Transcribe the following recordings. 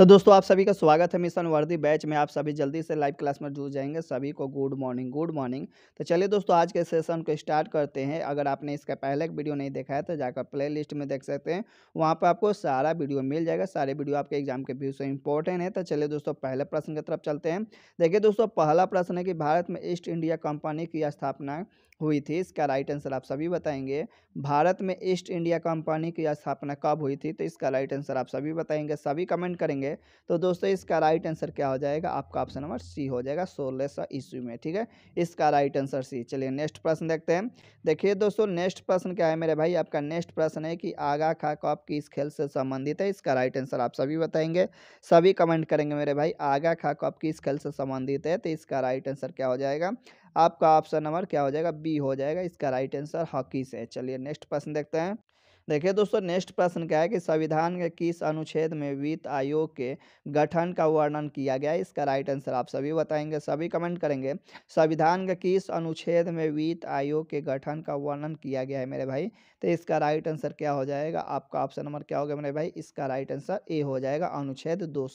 तो दोस्तों आप सभी का स्वागत है मिशन वर्दी बैच में आप सभी जल्दी से लाइव क्लास में जुड़ जाएंगे सभी को गुड मॉर्निंग गुड मॉर्निंग तो चलिए दोस्तों आज के सेशन को स्टार्ट करते हैं अगर आपने इसका पहले वीडियो नहीं देखा है तो जाकर प्ले लिस्ट में देख सकते हैं वहाँ पर आपको सारा वीडियो मिल जाएगा सारे वीडियो आपके एग्जाम के व्यू से इंपॉर्टेंट है तो चलिए दोस्तों पहले प्रश्न की तरफ चलते हैं देखिए दोस्तों पहला प्रश्न है कि भारत में ईस्ट इंडिया कंपनी की स्थापना हुई थी इसका राइट आंसर आप सभी बताएंगे भारत में ईस्ट इंडिया कंपनी की स्थापना कब हुई थी तो इसका राइट आंसर आप सभी बताएंगे सभी कमेंट करेंगे तो दोस्तों इसका राइट आंसर क्या हो जाएगा आपका ऑप्शन नंबर सी हो जाएगा सोलह सौ ईस्वी में ठीक है इसका राइट आंसर सी चलिए नेक्स्ट प्रश्न देखते हैं देखिए दोस्तों नेक्स्ट प्रश्न क्या है मेरे भाई आपका नेक्स्ट प्रश्न है कि आगा खा कप किस खेल से संबंधित है इसका राइट आंसर आप सभी बताएंगे सभी कमेंट करेंगे मेरे भाई आगा खा कप किस खेल से संबंधित है तो इसका राइट आंसर क्या हो जाएगा आपका ऑप्शन नंबर क्या हो जाएगा बी हो जाएगा इसका राइट आंसर हॉकी से चलिए नेक्स्ट प्रश्न देखते हैं देखिए दोस्तों नेक्स्ट प्रश्न क्या है कि संविधान के किस अनुच्छेद में वित्त आयोग के गठन का वर्णन किया गया है इसका राइट आंसर आप सभी बताएंगे सभी कमेंट करेंगे संविधान के किस अनुच्छेद में वित्त आयोग के गठन का वर्णन किया गया है मेरे भाई तो इसका राइट आंसर क्या हो जाएगा आपका ऑप्शन नंबर क्या होगा मेरे भाई इसका राइट आंसर ए हो जाएगा अनुच्छेद दो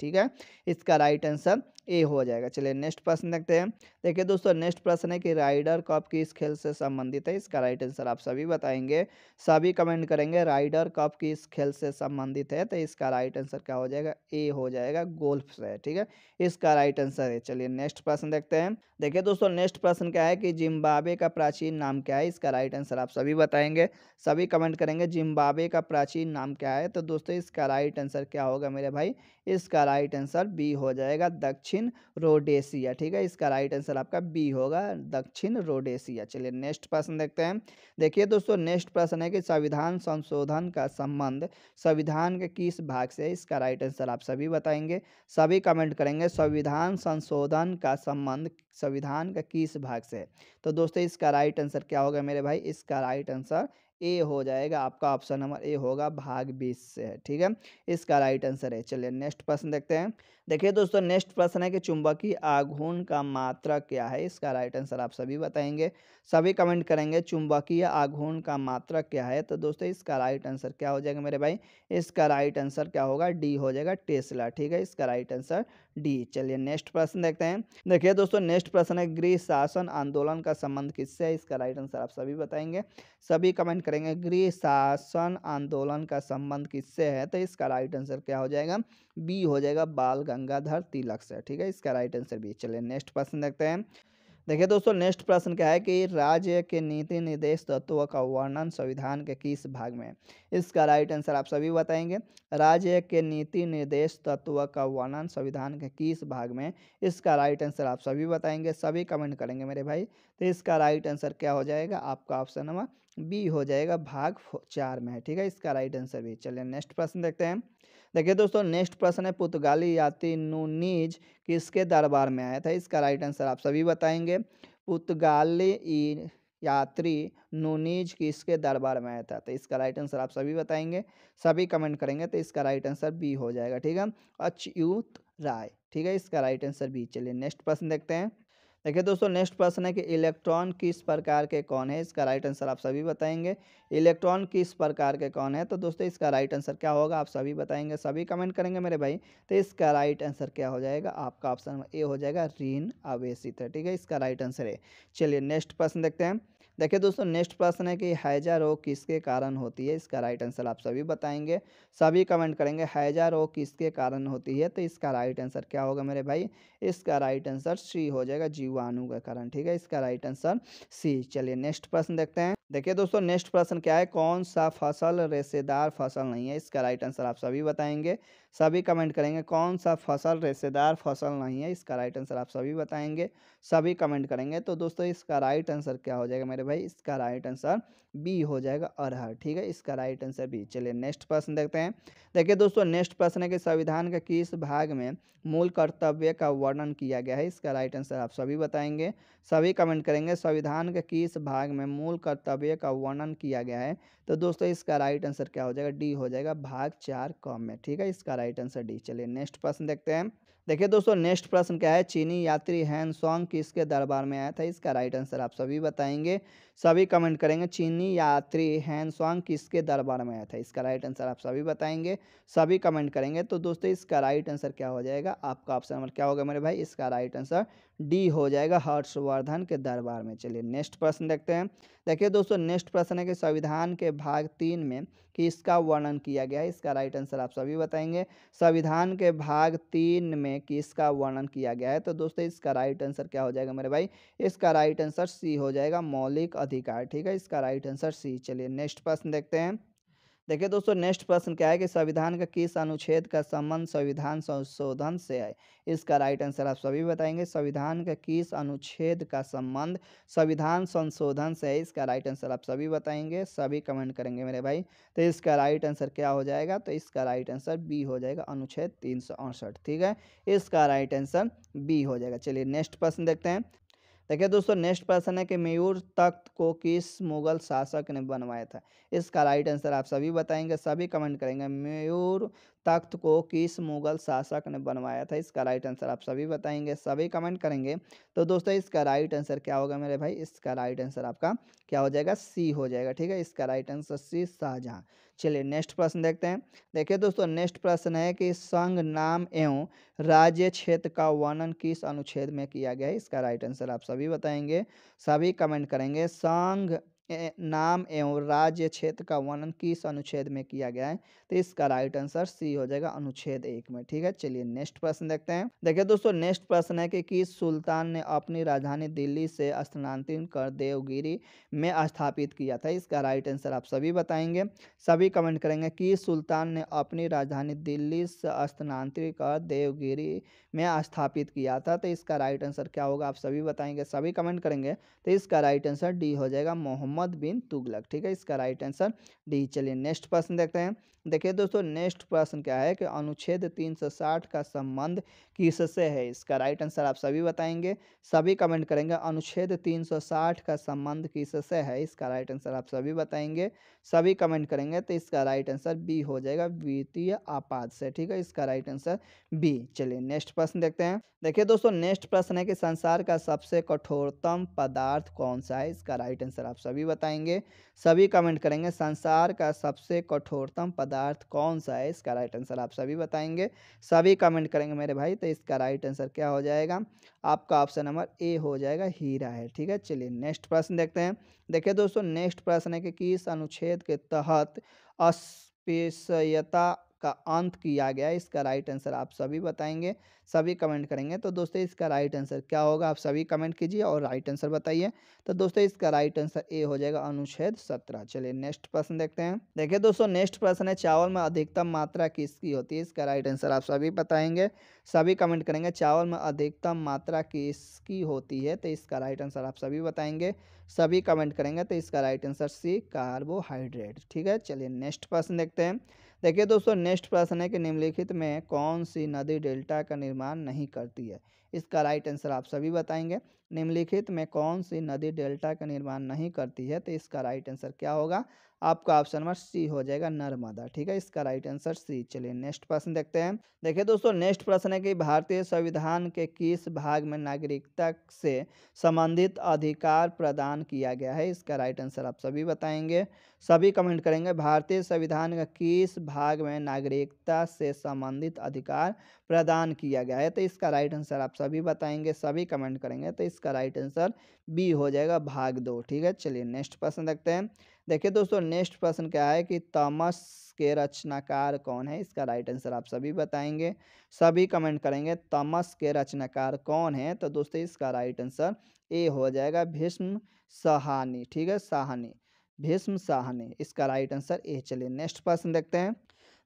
ठीक है इसका राइट आंसर ए हो जाएगा चलिए नेक्स्ट प्रश्न देखते हैं देखिए दोस्तों नेक्स्ट प्रश्न है कि राइडर कप किस खेल से संबंधित है इसका राइट आंसर आप सभी बताएंगे सभी कमेंट रिकमेंड करेंगे राइडर कप किस खेल से संबंधित है तो इसका राइट आंसर क्या हो जाएगा ए हो जाएगा गोल्फ से ठीक है इसका राइट आंसर है चलिए नेक्स्ट प्रश्न देखते हैं देखिए दोस्तों नेक्स्ट प्रश्न क्या है कि जिम्बाबे का प्राचीन नाम क्या है इसका राइट आंसर आप सभी बताएंगे सभी कमेंट करेंगे जिम्बाबे का प्राचीन नाम क्या है तो दोस्तों इसका राइट आंसर क्या होगा मेरे भाई इसका राइट आंसर बी हो जाएगा दक्षिण रोडेशिया ठीक है इसका राइट आंसर आपका बी होगा दक्षिण रोडेशिया चलिए नेक्स्ट प्रश्न देखते हैं देखिए दोस्तों नेक्स्ट प्रश्न है कि संविधान संविधान संशोधन का संबंध संविधान के किस भाग से इसका राइट आंसर आप सभी बताएंगे सभी कमेंट करेंगे संविधान संशोधन का संबंध संविधान का किस भाग से तो दोस्तों इसका राइट आंसर क्या होगा मेरे भाई इसका राइट आंसर ए हो जाएगा आपका ऑप्शन नंबर ए होगा भाग बीस से है ठीक है इसका राइट आंसर है चलिए नेक्स्ट प्रश्न देखते हैं देखिए दोस्तों नेक्स्ट प्रश्न है कि चुंबकीय आघूर्ण का मात्रा क्या है इसका राइट आंसर आप सभी बताएंगे सभी कमेंट करेंगे चुंबकीय आघूर्ण का मात्रा क्या है तो दोस्तों इसका राइट आंसर क्या हो जाएगा मेरे भाई इसका राइट आंसर क्या होगा डी हो जाएगा टेस्ला ठीक है इसका राइट आंसर डी चलिए नेक्स्ट प्रश्न देखते हैं देखिए दोस्तों नेक्स्ट प्रश्न है गृह शासन आंदोलन का संबंध किससे है इसका राइट आंसर आप सभी बताएंगे सभी कमेंट करेंगे गृह शासन आंदोलन का संबंध किससे है तो इसका राइट आंसर क्या हो जाएगा बी हो जाएगा बाल गंगाधर तिलक से ठीक है इसका राइट आंसर बी चलिए नेक्स्ट प्रश्न देखते हैं देखिए दोस्तों नेक्स्ट प्रश्न क्या है कि राज्य के नीति निर्देश तत्व का वर्णन संविधान के किस भाग में इसका राइट आंसर आप सभी बताएंगे राज्य के नीति निर्देश तत्व का वर्णन संविधान के किस भाग में इसका राइट आंसर आप सभी बताएंगे सभी कमेंट करेंगे मेरे भाई तो इसका राइट आंसर क्या हो जाएगा आपका ऑप्शन नंबर बी हो जाएगा भाग चार में ठीक है इसका राइट आंसर भी चलिए नेक्स्ट प्रश्न देखते हैं देखिए दोस्तों नेक्स्ट प्रश्न है पुर्तगाली यात्री नूनीज किसके दरबार में आया था इसका राइट आंसर आप सभी बताएंगे पुर्तगाली यात्री नूनीज किसके दरबार में आया था तो इसका राइट आंसर आप सभी बताएंगे सभी कमेंट करेंगे तो इसका राइट आंसर बी हो जाएगा ठीक है अच्युत राय ठीक है इसका राइट आंसर बी चलिए नेक्स्ट प्रश्न देखते हैं देखिए दोस्तों नेक्स्ट प्रश्न है कि इलेक्ट्रॉन किस प्रकार के कौन है इसका राइट आंसर आप सभी बताएंगे इलेक्ट्रॉन किस प्रकार के कौन है तो दोस्तों इसका राइट आंसर क्या होगा आप सभी बताएंगे सभी कमेंट करेंगे मेरे भाई तो इसका राइट आंसर क्या हो जाएगा आपका ऑप्शन ए हो जाएगा ऋण आवेशित है ठीक है इसका राइट आंसर है चलिए नेक्स्ट प्रश्न देखते हैं देखिए दोस्तों नेक्स्ट प्रश्न है कि हैजा रोग किसके कारण होती है इसका राइट आंसर आप सभी बताएंगे सभी कमेंट करेंगे हैजा रोग किसके कारण होती है तो इसका राइट आंसर क्या होगा मेरे भाई इसका राइट आंसर सी हो जाएगा जीवाणु के कारण ठीक है इसका राइट आंसर सी चलिए नेक्स्ट प्रश्न देखते हैं देखिए दोस्तों नेक्स्ट प्रश्न क्या है कौन सा फसल रेसेदार फसल नहीं है इसका राइट आंसर आप सभी बताएंगे सभी कमेंट करेंगे कौन सा फसल रेसेदार फसल नहीं है इसका राइट आंसर आप सभी बताएंगे सभी कमेंट करेंगे तो दोस्तों इसका राइट आंसर क्या हो जाएगा मेरे भाई इसका राइट आंसर बी हो जाएगा अरहर ठीक है इसका राइट आंसर बी चलिए नेक्स्ट प्रश्न देखते हैं देखिए दोस्तों नेक्स्ट प्रश्न है कि संविधान के किस भाग में मूल कर्तव्य का वर्णन किया गया है इसका राइट आंसर आप सभी बताएंगे सभी कमेंट करेंगे संविधान के किस भाग में मूल कर्तव्य अव्यय का वर्णन किया गया है तो दोस्तों इसका राइट आंसर क्या हो जाएगा डी हो जाएगा भाग चार कम में ठीक है इसका राइट आंसर डी चलिए नेक्स्ट प्रश्न देखते हैं देखिए दोस्तों नेक्स्ट प्रश्न क्या है चीनी यात्री हैन सॉन्ग किसके दरबार में आया था इसका राइट आंसर आप सभी बताएंगे सभी कमेंट करेंगे चीनी यात्री हैन सॉन्ग किसके दरबार में आया था इसका राइट आंसर आप सभी बताएंगे सभी कमेंट करेंगे तो दोस्तों इसका राइट आंसर क्या हो जाएगा आपका ऑप्शन नंबर क्या होगा मेरे भाई इसका राइट आंसर डी हो जाएगा हर्षवर्धन के दरबार में चलिए नेक्स्ट प्रश्न देखते हैं देखिए दोस्तों नेक्स्ट प्रश्न है कि संविधान के भाग तीन में कि इसका वर्णन किया गया है इसका राइट आंसर आप सभी बताएंगे संविधान के भाग तीन में कि इसका वर्णन किया गया है तो दोस्तों इसका राइट आंसर क्या हो जाएगा मेरे भाई इसका राइट आंसर सी हो जाएगा मौलिक अधिकार ठीक है इसका राइट आंसर सी चलिए नेक्स्ट प्रश्न देखते हैं देखिए दोस्तों नेक्स्ट प्रश्न क्या है कि संविधान का किस अनुच्छेद का संबंध संविधान संशोधन से है इसका राइट आंसर आप सभी बताएंगे संविधान का किस अनुच्छेद का संबंध संविधान संशोधन से है इसका राइट आंसर आप सभी बताएंगे सभी कमेंट करेंगे मेरे भाई तो इसका राइट आंसर क्या हो जाएगा तो इसका राइट आंसर बी हो जाएगा अनुच्छेद तीन ठीक है इसका राइट आंसर बी हो जाएगा चलिए नेक्स्ट प्रश्न देखते हैं देखिए दोस्तों नेक्स्ट प्रश्न है कि मयूर तख्त को किस मुगल शासक ने बनवाया था इसका राइट आंसर आप सभी बताएंगे सभी कमेंट करेंगे मयूर तख्त को किस मुगल शासक ने बनवाया था इसका राइट आंसर आप सभी बताएंगे सभी कमेंट करेंगे तो दोस्तों इसका राइट आंसर क्या होगा मेरे भाई इसका राइट आंसर आपका क्या हो जाएगा सी हो जाएगा ठीक है इसका राइट आंसर सी शाहजहाँ चलिए नेक्स्ट प्रश्न देखते हैं देखिए दोस्तों नेक्स्ट प्रश्न है कि संघ नाम एवं राज्य क्षेत्र का वर्णन किस अनुच्छेद में किया गया है इसका राइट आंसर आप सभी बताएंगे सभी कमेंट करेंगे संघ नाम एवं राज्य क्षेत्र का वर्णन किस अनुच्छेद में किया गया है तो इसका राइट आंसर सी हो जाएगा अनुच्छेद एक में ठीक है चलिए नेक्स्ट प्रश्न देखते हैं देखिए दोस्तों नेक्स्ट प्रश्न है कि किस सुल्तान ने अपनी राजधानी दिल्ली से स्थानांतरित कर देवगिरी में स्थापित किया था इसका राइट आंसर आप सभी बताएंगे सभी कमेंट करेंगे किस सुल्तान ने अपनी राजधानी दिल्ली से स्थानांतरित कर देवगिरी में स्थापित किया था तो इसका राइट आंसर क्या होगा आप सभी बताएंगे सभी कमेंट करेंगे तो इसका राइट आंसर डी हो जाएगा मोहम्मद बिन तुगलक ठीक है इसका राइट आंसर डी चलिए नेक्स्ट प्रश्न देखते हैं देखिए दोस्तों नेक्स्ट प्रश्न क्या है कि अनुच्छेद 360 का संबंध किससे है इसका राइट आंसर आप सभी बताएंगे सभी कमेंट करेंगे अनुच्छेद 360 का संबंध किससे है इसका राइट आंसर आप सभी बताएंगे सभी कमेंट करेंगे तो इसका राइट आंसर बी हो जाएगा वित्तीय आपात से ठीक है इसका राइट आंसर बी चलिए नेक्स्ट प्रश्न देखते हैं देखिए दोस्तों नेक्स्ट प्रश्न है कि संसार का सबसे कठोरतम पदार्थ कौन सा है इसका राइट आंसर आप सभी बताएंगे सभी कमेंट करेंगे संसार का सबसे कठोरतम पदार्थ पदार्थ कौन सा है इसका राइट आंसर आप सभी बताएंगे सभी कमेंट करेंगे मेरे भाई तो इसका राइट आंसर क्या हो जाएगा आपका ऑप्शन नंबर ए हो जाएगा हीरा है ठीक है चलिए नेक्स्ट प्रश्न देखते हैं देखिए दोस्तों नेक्स्ट प्रश्न है कि किस अनुच्छेद के तहत अस्पृश्यता का अंत किया गया इसका राइट आंसर आप सभी बताएंगे सभी कमेंट करेंगे तो दोस्तों इसका राइट आंसर क्या होगा आप सभी कमेंट कीजिए और राइट आंसर बताइए तो दोस्तों इसका राइट आंसर ए हो जाएगा अनुच्छेद सत्रह चलिए नेक्स्ट प्रश्न देखते हैं देखिए दोस्तों नेक्स्ट प्रश्न है चावल में अधिकतम मात्रा किसकी होती है इसका राइट आंसर आप सभी बताएंगे सभी कमेंट करेंगे चावल में अधिकतम मात्रा किसकी होती है तो इसका राइट आंसर आप सभी बताएंगे सभी कमेंट करेंगे तो इसका राइट आंसर सी कार्बोहाइड्रेट ठीक है चलिए नेक्स्ट प्रश्न देखते हैं देखिए दोस्तों नेक्स्ट प्रश्न है कि निम्नलिखित में कौन सी नदी डेल्टा का निर्माण नहीं करती है इसका राइट आंसर आप सभी बताएंगे निम्नलिखित में कौन सी नदी डेल्टा का निर्माण नहीं करती है तो इसका राइट आंसर क्या होगा आपका ऑप्शन नंबर सी हो जाएगा नर्मदा ठीक है इसका राइट आंसर सी चलिए नेक्स्ट प्रश्न देखते हैं देखिए दोस्तों नेक्स्ट प्रश्न है कि भारतीय संविधान के किस भाग में नागरिकता से संबंधित अधिकार प्रदान किया गया है इसका राइट आंसर आप सभी बताएंगे सभी कमेंट करेंगे भारतीय संविधान का किस भाग में नागरिकता से संबंधित अधिकार प्रदान किया गया है तो इसका राइट आंसर आप सभी बताएंगे सभी कमेंट करेंगे तो इसका राइट आंसर बी हो जाएगा भाग दो ठीक है चलिए नेक्स्ट प्रश्न देखते हैं देखिए दोस्तों नेक्स्ट प्रश्न क्या है कि तमस के रचनाकार कौन है इसका राइट आंसर आप सभी बताएंगे सभी कमेंट करेंगे तमस के रचनाकार कौन है तो दोस्तों इसका राइट आंसर ए हो जाएगा भीष्म सहानी ठीक है सहानी भीष्म शाह ने इसका राइट आंसर ए चलिए नेक्स्ट प्रश्न देखते हैं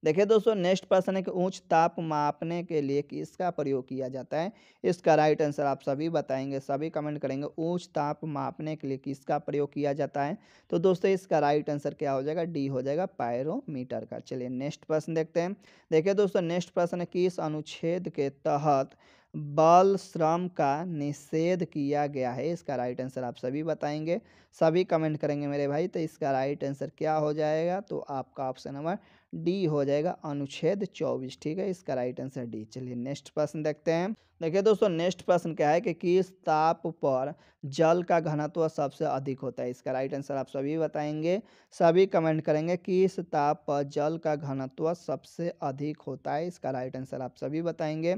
देखिए दोस्तों नेक्स्ट प्रश्न है कि ऊंच ताप मापने के लिए किसका प्रयोग किया जाता है इसका राइट आंसर आप सभी बताएंगे सभी कमेंट करेंगे ऊंच ताप मापने के लिए किसका प्रयोग किया जाता है तो दोस्तों इसका राइट आंसर क्या हो जाएगा डी हो जाएगा पायरोमीटर का चलिए नेक्स्ट प्रश्न देखते हैं देखिए दोस्तों नेक्स्ट प्रश्न है किस अनुच्छेद के तहत बाल श्रम का निषेध किया गया है इसका राइट आंसर आप सभी बताएंगे सभी कमेंट करेंगे मेरे भाई तो इसका राइट आंसर क्या हो जाएगा तो आपका ऑप्शन नंबर डी हो जाएगा अनुच्छेद चौबीस ठीक है इसका राइट आंसर डी चलिए नेक्स्ट प्रश्न देखते हैं देखिए दोस्तों नेक्स्ट प्रश्न क्या है कि किस ताप पर जल का घनत्व सबसे अधिक होता है इसका राइट आंसर आप सभी बताएंगे सभी कमेंट करेंगे किस ताप पर जल का घनत्व सबसे अधिक होता है इसका राइट आंसर आप सभी बताएंगे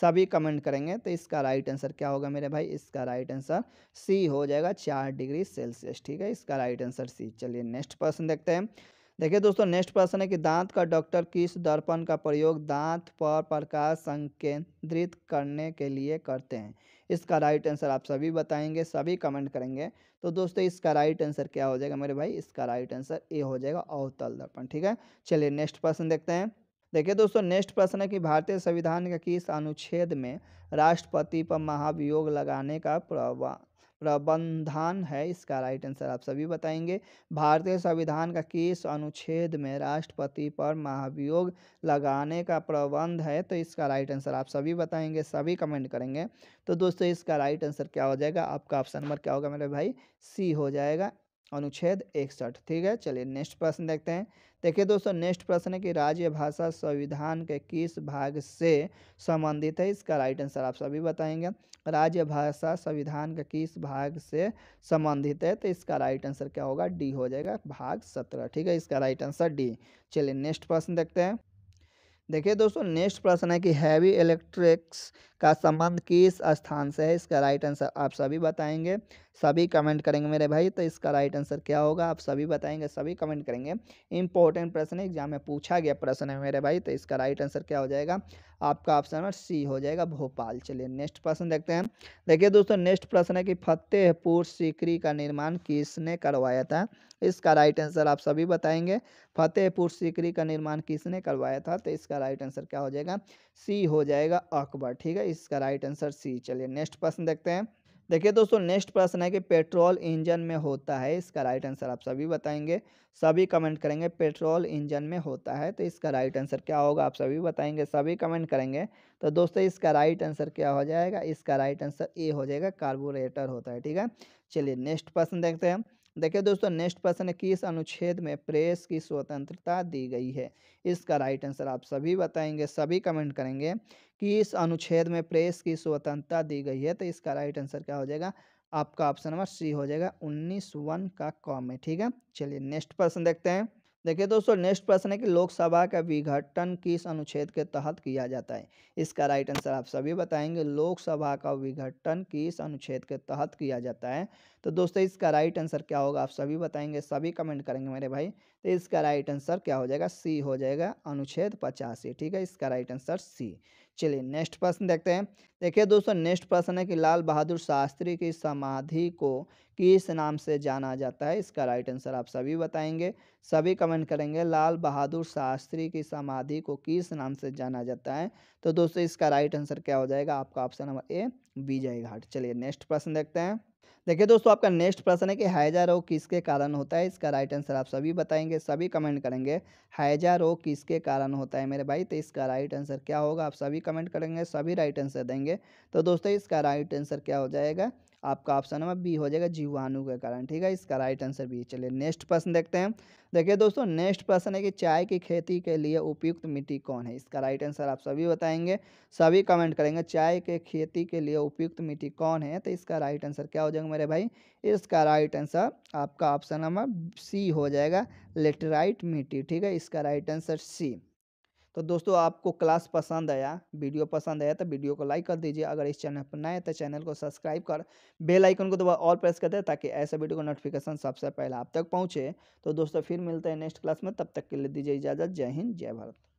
सभी कमेंट करेंगे तो इसका राइट आंसर क्या होगा मेरे भाई इसका राइट आंसर सी हो जाएगा चार डिग्री सेल्सियस ठीक है इसका राइट आंसर सी चलिए नेक्स्ट प्रश्न देखते हैं देखिए दोस्तों नेक्स्ट प्रश्न है कि दांत का डॉक्टर किस दर्पण का प्रयोग दांत पर प्रकाश संकेंद्रित करने के लिए करते हैं इसका राइट आंसर आप सभी बताएंगे सभी कमेंट करेंगे तो दोस्तों इसका राइट आंसर क्या हो जाएगा मेरे भाई इसका राइट आंसर ए हो जाएगा अवतल दर्पण ठीक है चलिए नेक्स्ट प्रश्न देखते हैं देखिए दोस्तों नेक्स्ट प्रश्न है कि भारतीय संविधान के किस अनुच्छेद में राष्ट्रपति पर महाभियोग लगाने का प्रवा प्रबंधान है इसका राइट आंसर आप सभी बताएंगे भारतीय संविधान का किस अनुच्छेद में राष्ट्रपति पर महाभियोग लगाने का प्रबंध है तो इसका राइट आंसर आप सभी बताएंगे सभी कमेंट करेंगे तो दोस्तों इसका राइट आंसर क्या हो जाएगा आपका ऑप्शन नंबर क्या होगा मेरे भाई सी हो जाएगा अनुच्छेद इकसठ ठीक है चलिए नेक्स्ट प्रश्न देखते हैं देखिए दोस्तों नेक्स्ट प्रश्न है कि राज्य भाषा संविधान के किस भाग से संबंधित है इसका राइट आंसर आप सभी बताएंगे राज्य भाषा संविधान के किस भाग से संबंधित है तो इसका राइट आंसर क्या होगा डी हो जाएगा भाग सत्रह ठीक है इसका राइट आंसर डी चलिए नेक्स्ट प्रश्न देखते हैं देखिए दोस्तों नेक्स्ट प्रश्न है कि हैवी इलेक्ट्रिक्स का संबंध किस स्थान से है इसका राइट आंसर आप सभी बताएंगे सभी कमेंट करेंगे मेरे भाई तो इसका राइट आंसर क्या होगा आप सभी बताएंगे सभी कमेंट करेंगे इंपॉर्टेंट प्रश्न एग्जाम में पूछा गया प्रश्न है मेरे भाई तो इसका राइट आंसर क्या हो जाएगा आपका ऑप्शन नंबर सी हो जाएगा भोपाल चलिए नेक्स्ट प्रश्न देखते हैं देखिए दोस्तों नेक्स्ट प्रश्न है कि फतेहपुर सीकरी का निर्माण किसने करवाया था इसका राइट आंसर आप सभी बताएंगे फतेहपुर सीकरी का निर्माण किसने करवाया था तो इसका राइट आंसर क्या हो जाएगा सी हो जाएगा अकबर ठीक है इसका राइट आंसर सी चलिए नेक्स्ट प्रश्न देखते हैं देखिए दोस्तों नेक्स्ट प्रश्न है कि पेट्रोल इंजन में होता है इसका राइट आंसर आप सभी बताएंगे सभी कमेंट करेंगे पेट्रोल इंजन में होता है तो इसका राइट आंसर क्या होगा आप सभी बताएंगे सभी कमेंट करेंगे तो दोस्तों इसका राइट आंसर क्या हो जाएगा इसका राइट आंसर ए हो जाएगा कार्बोरेटर होता है ठीक है चलिए नेक्स्ट प्रश्न देखते हैं देखिए दोस्तों नेक्स्ट प्रश्न है किस अनुच्छेद में प्रेस की स्वतंत्रता दी गई है इसका राइट आंसर आप सभी बताएंगे सभी कमेंट करेंगे कि इस अनुच्छेद में प्रेस की स्वतंत्रता दी गई है तो इसका राइट आंसर क्या हो जाएगा आपका ऑप्शन नंबर सी हो जाएगा उन्नीस वन का कॉम है ठीक है चलिए नेक्स्ट प्रश्न देखते हैं देखिए दोस्तों नेक्स्ट प्रश्न है कि लोकसभा का विघटन किस अनुच्छेद के तहत किया जाता है इसका राइट आंसर आप सभी बताएंगे लोकसभा का विघटन किस अनुच्छेद के तहत किया जाता है तो दोस्तों इसका राइट आंसर क्या होगा आप सभी बताएंगे सभी कमेंट करेंगे मेरे भाई तो इसका राइट आंसर क्या हो जाएगा सी हो जाएगा अनुच्छेद पचासी ठीक है इसका राइट आंसर सी चलिए नेक्स्ट प्रश्न देखते हैं देखिए दोस्तों नेक्स्ट प्रश्न है कि लाल बहादुर शास्त्री की समाधि को किस नाम से जाना जाता है इसका राइट आंसर आप सभी बताएंगे सभी कमेंट करेंगे लाल बहादुर शास्त्री की समाधि को किस नाम से जाना जाता है तो दोस्तों इसका राइट आंसर क्या हो जाएगा आपका ऑप्शन नंबर ए विजय घाट चलिए नेक्स्ट प्रश्न देखते हैं देखिए दोस्तों आपका नेक्स्ट प्रश्न है कि हैजा रोग किसके कारण होता है इसका राइट आंसर आप सभी बताएंगे सभी कमेंट करेंगे हैजा रोग किसके कारण होता है मेरे भाई तो इसका राइट आंसर क्या होगा आप सभी कमेंट करेंगे सभी राइट आंसर देंगे तो दोस्तों इसका राइट आंसर क्या हो जाएगा आपका ऑप्शन नंबर बी हो जाएगा जीवाणु के कारण ठीक है इसका राइट आंसर बी चलिए नेक्स्ट प्रश्न देखते हैं देखिए दोस्तों नेक्स्ट प्रश्न है कि चाय की खेती के लिए उपयुक्त मिट्टी कौन है इसका राइट आंसर आप सभी बताएंगे सभी कमेंट करेंगे चाय के खेती के लिए उपयुक्त मिट्टी कौन है तो इसका राइट आंसर क्या हो जाएगा मेरे भाई इसका राइट आंसर आपका ऑप्शन नंबर सी हो जाएगा लेटराइट मिट्टी ठीक है इसका राइट आंसर सी तो दोस्तों आपको क्लास पसंद आया वीडियो पसंद आया तो वीडियो को लाइक कर दीजिए अगर इस चैनल पर नए तो चैनल को सब्सक्राइब कर बेल आइकन को दोबारा और प्रेस कर दे ताकि ऐसे वीडियो का नोटिफिकेशन सबसे पहले आप तक पहुँचे तो दोस्तों फिर मिलते हैं नेक्स्ट क्लास में तब तक के लिए दीजिए इजाज़त जय हिंद जय भारत